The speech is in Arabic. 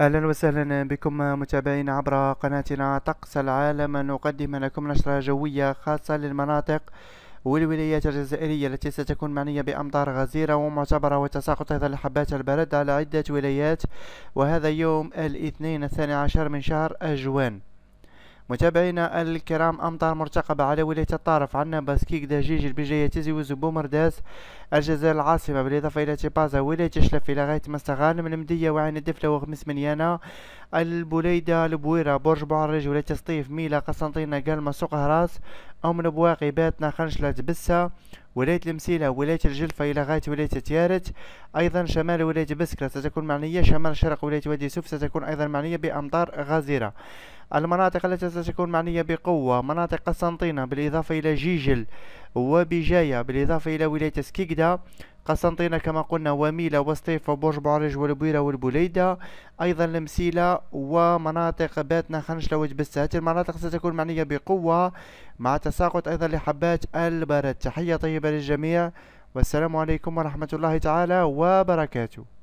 اهلا وسهلا بكم متابعين عبر قناتنا طقس العالم نقدم لكم نشرة جوية خاصة للمناطق والولايات الجزائرية التي ستكون معنية بأمطار غزيرة ومعتبرة وتساقط هذا الحبات البرد على عدة ولايات وهذا يوم الاثنين الثاني عشر من شهر أجوان متابعينا الكرام أمطار مرتقبة على ولاية الطارف عنا باسكيك دهجيج البجاية وزو بومرداس الجزائر العاصمة بالإضافة إلى تيبازا ولاية الشلف إلى غاية مستغانم المدية وعين الدفلة وخميس منيانا البوليدة البويرة برج بوعرج ولاية سطيف ميلا قسنطينة قلمة سوق هراس أم البواقي باتنا خنشلة تبسه ولاية المسيلة ولاية الجلفة إلى غاية ولاية تيارت أيضا شمال ولاية بسكرة ستكون معنية شمال شرق ولاية وادي سوف ستكون أيضا معنية بأمطار غزيرة المناطق التي ستكون معنية بقوة مناطق قسنطينة بالإضافة إلى جيجل وبجاية بالإضافة إلى ولاية سكيكدا قسنطينة كما قلنا وميلة وسطيف وبرج بعرج والبويرة والبوليدة أيضا المسيلة ومناطق باتنا خنشلة وجبسة هذه المناطق ستكون معنية بقوة مع تساقط أيضا لحبات البرد تحية طيبة للجميع والسلام عليكم ورحمة الله تعالى وبركاته